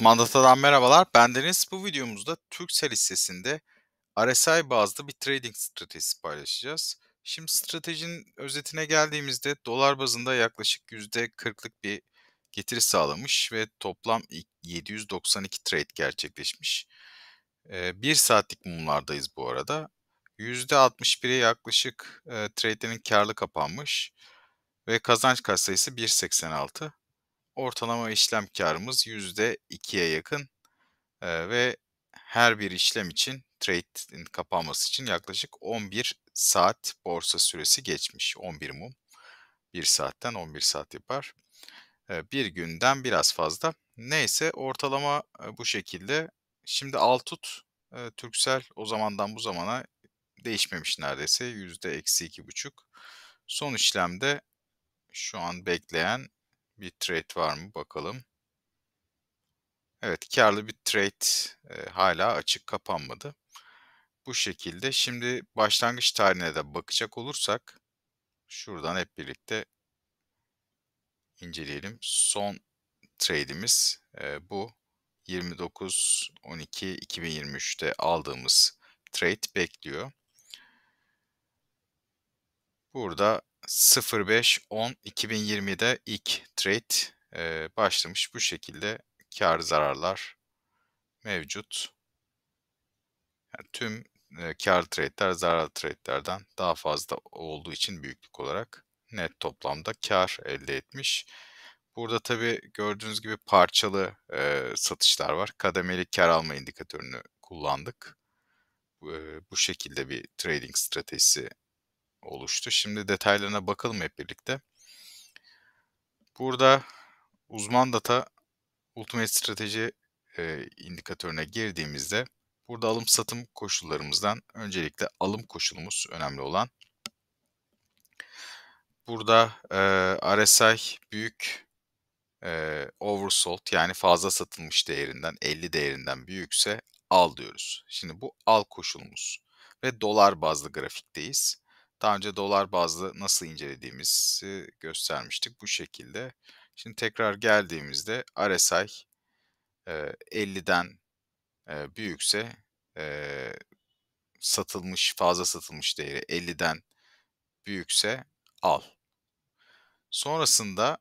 Mandata'dan merhabalar. Bendeniz bu videomuzda Türksel hissesinde RSI bazlı bir trading stratejisi paylaşacağız. Şimdi stratejinin özetine geldiğimizde dolar bazında yaklaşık %40'lık bir getiri sağlamış ve toplam 792 trade gerçekleşmiş. 1 ee, saatlik mumlardayız bu arada. %61'e yaklaşık e, trade'lerin karlı kapanmış ve kazanç katsayısı 1.86 ortalama işlem karımız %2'ye yakın e, ve her bir işlem için trade'in kapanması için yaklaşık 11 saat borsa süresi geçmiş. 11 mum. 1 saatten 11 saat yapar. E, bir günden biraz fazla. Neyse ortalama e, bu şekilde. Şimdi Altut e, Türksel o zamandan bu zamana değişmemiş neredeyse. %-2,5. Son işlemde şu an bekleyen bir trade var mı bakalım. Evet karlı bir trade e, hala açık kapanmadı. Bu şekilde şimdi başlangıç tarihine de bakacak olursak şuradan hep birlikte inceleyelim. Son trade'imiz e, bu. 29-12-2023'te aldığımız trade bekliyor. Burada 05-10-2020'de ilk trade e, başlamış. Bu şekilde kar zararlar mevcut. Yani tüm e, kar trade'ler zarar trade'lerden daha fazla olduğu için büyüklük olarak net toplamda kar elde etmiş. Burada tabi gördüğünüz gibi parçalı e, satışlar var. Kademeli kar alma indikatörünü kullandık. E, bu şekilde bir trading stratejisi oluştu. Şimdi detaylarına bakalım hep birlikte. Burada uzman data Ultimate strateji e, indikatörüne girdiğimizde burada alım satım koşullarımızdan öncelikle alım koşulumuz önemli olan. Burada e, RSI büyük e, oversold yani fazla satılmış değerinden 50 değerinden büyükse al diyoruz. Şimdi bu al koşulumuz ve dolar bazlı grafikteyiz daha önce dolar bazlı nasıl incelediğimizi göstermiştik bu şekilde. Şimdi tekrar geldiğimizde RSI 50'den e, e, büyükse e, satılmış fazla satılmış değeri 50'den büyükse al. Sonrasında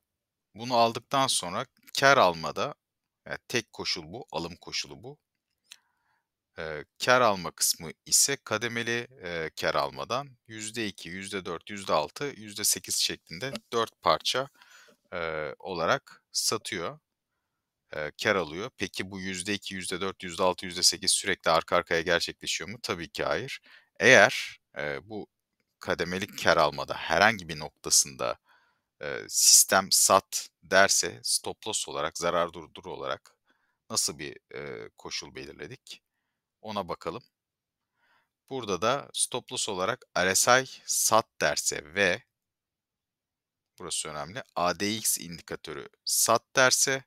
bunu aldıktan sonra kar almada yani tek koşul bu, alım koşulu bu. E, kar alma kısmı ise kademeli e, kar almadan %2, %4, %6, %8 şeklinde 4 parça e, olarak satıyor. E, kar alıyor. Peki bu %2, %4, %6, %8 sürekli arka arkaya gerçekleşiyor mu? Tabii ki hayır. Eğer e, bu kademeli kar almada herhangi bir noktasında e, sistem sat derse stop loss olarak, zarar durdur olarak nasıl bir e, koşul belirledik? Ona bakalım. Burada da stop loss olarak RSI sat derse ve burası önemli ADX indikatörü sat derse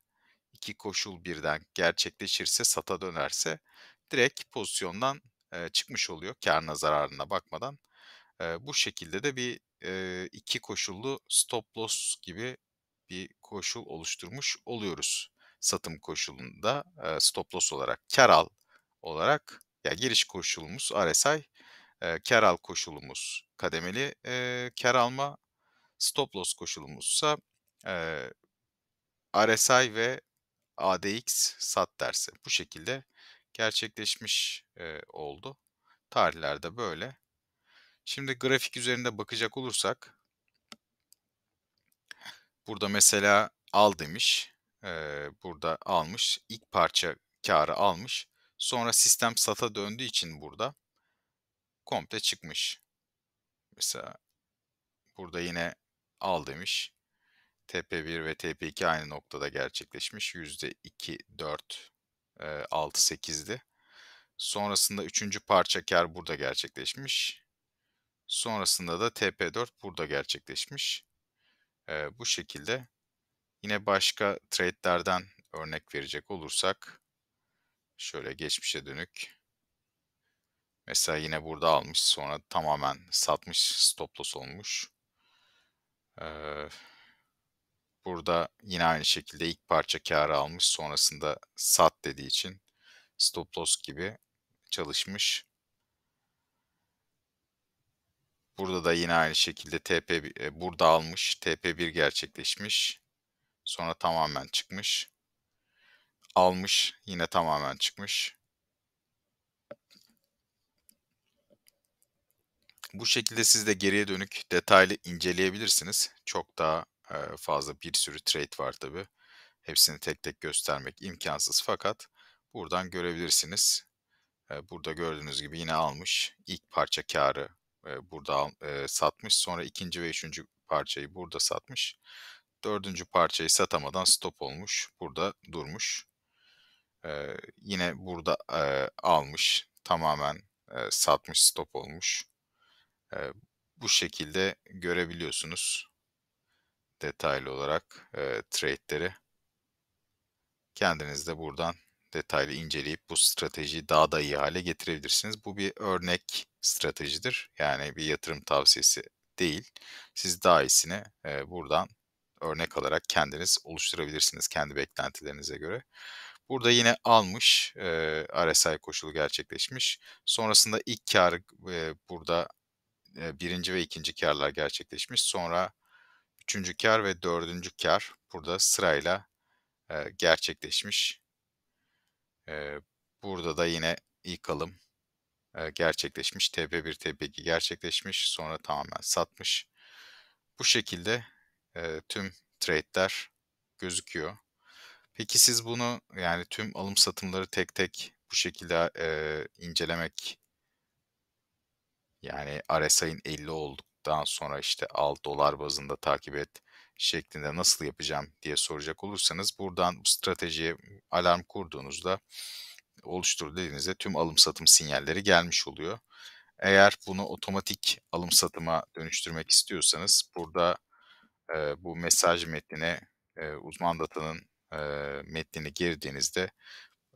iki koşul birden gerçekleşirse sata dönerse direkt pozisyondan e, çıkmış oluyor karına zararına bakmadan. E, bu şekilde de bir e, iki koşullu stop loss gibi bir koşul oluşturmuş oluyoruz. Satım koşulunda e, stop loss olarak kar al olarak ya giriş koşulumuz RSI, e, kar al koşulumuz kademeli e, kar alma, stop loss koşulumuzsa e, RSI ve ADX sat dersi. Bu şekilde gerçekleşmiş e, oldu. Tarihlerde böyle. Şimdi grafik üzerinde bakacak olursak burada mesela al demiş. E, burada almış. ilk parça karı almış. Sonra sistem SAT'a döndüğü için burada komple çıkmış. Mesela burada yine al demiş. TP1 ve TP2 aynı noktada gerçekleşmiş. %2, 4, 6, 8'di. Sonrasında üçüncü parça kar burada gerçekleşmiş. Sonrasında da TP4 burada gerçekleşmiş. E, bu şekilde yine başka trade'lerden örnek verecek olursak Şöyle geçmişe dönük. Mesela yine burada almış sonra tamamen satmış stop loss olmuş. Ee, burada yine aynı şekilde ilk parça karı almış sonrasında sat dediği için stop loss gibi çalışmış. Burada da yine aynı şekilde TP e, burada almış, TP1 gerçekleşmiş. Sonra tamamen çıkmış almış. Yine tamamen çıkmış. Bu şekilde siz de geriye dönük detaylı inceleyebilirsiniz. Çok daha e, fazla bir sürü trade var tabi. Hepsini tek tek göstermek imkansız fakat buradan görebilirsiniz. E, burada gördüğünüz gibi yine almış. İlk parça karı e, burada satmış. Sonra ikinci ve üçüncü parçayı burada satmış. Dördüncü parçayı satamadan stop olmuş. Burada durmuş. E, yine burada e, almış. Tamamen e, satmış, stop olmuş. E, bu şekilde görebiliyorsunuz detaylı olarak e, trade'leri. Kendiniz de buradan detaylı inceleyip bu stratejiyi daha da iyi hale getirebilirsiniz. Bu bir örnek stratejidir. Yani bir yatırım tavsiyesi değil. Siz daha iyisini e, buradan örnek alarak kendiniz oluşturabilirsiniz kendi beklentilerinize göre. Burada yine almış e, RSI koşulu gerçekleşmiş. Sonrasında ilk kar e, burada e, birinci ve ikinci karlar gerçekleşmiş. Sonra üçüncü kar ve dördüncü kar burada sırayla e, gerçekleşmiş. E, burada da yine ilk alım e, gerçekleşmiş. TP1, TP2 gerçekleşmiş. Sonra tamamen satmış. Bu şekilde e, tüm trade'ler gözüküyor. Peki siz bunu yani tüm alım satımları tek tek bu şekilde e, incelemek yani RSI'nin 50 olduktan sonra işte alt dolar bazında takip et şeklinde nasıl yapacağım diye soracak olursanız buradan bu stratejiye alarm kurduğunuzda oluştur dediğinizde tüm alım satım sinyalleri gelmiş oluyor. Eğer bunu otomatik alım satıma dönüştürmek istiyorsanız burada e, bu mesaj metnine e, uzman datanın e, metnini girdiğinizde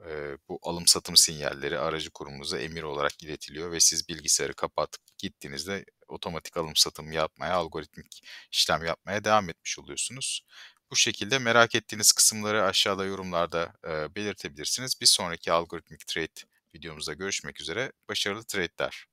e, bu alım satım sinyalleri aracı kurumunuza emir olarak iletiliyor ve siz bilgisayarı kapatıp gittiğinizde otomatik alım satım yapmaya, algoritmik işlem yapmaya devam etmiş oluyorsunuz. Bu şekilde merak ettiğiniz kısımları aşağıda yorumlarda e, belirtebilirsiniz. Bir sonraki algoritmik trade videomuzda görüşmek üzere. Başarılı trade'ler.